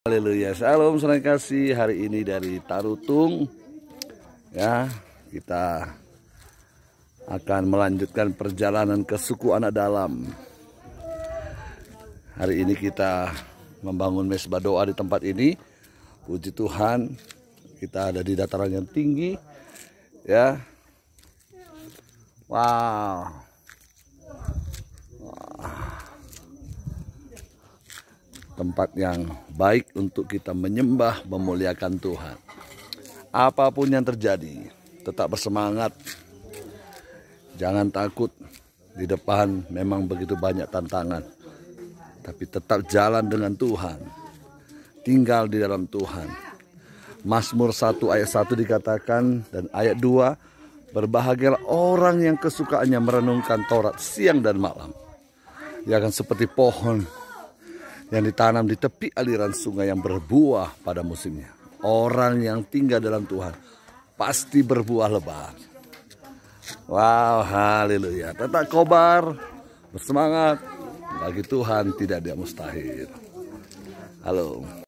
Haleluya, salam senang kasih hari ini dari Tarutung Ya, kita akan melanjutkan perjalanan ke suku anak dalam Hari ini kita membangun mesbah doa di tempat ini Puji Tuhan, kita ada di dataran yang tinggi Ya Wow tempat yang baik untuk kita menyembah, memuliakan Tuhan. Apapun yang terjadi, tetap bersemangat. Jangan takut, di depan memang begitu banyak tantangan. Tapi tetap jalan dengan Tuhan. Tinggal di dalam Tuhan. Mazmur 1 ayat 1 dikatakan dan ayat 2 Berbahagialah orang yang kesukaannya merenungkan Taurat siang dan malam. Ia akan seperti pohon yang ditanam di tepi aliran sungai yang berbuah pada musimnya. Orang yang tinggal dalam Tuhan pasti berbuah lebat. Wow, haleluya. Tetap kobar, bersemangat. Bagi Tuhan tidak ada mustahil. Halo.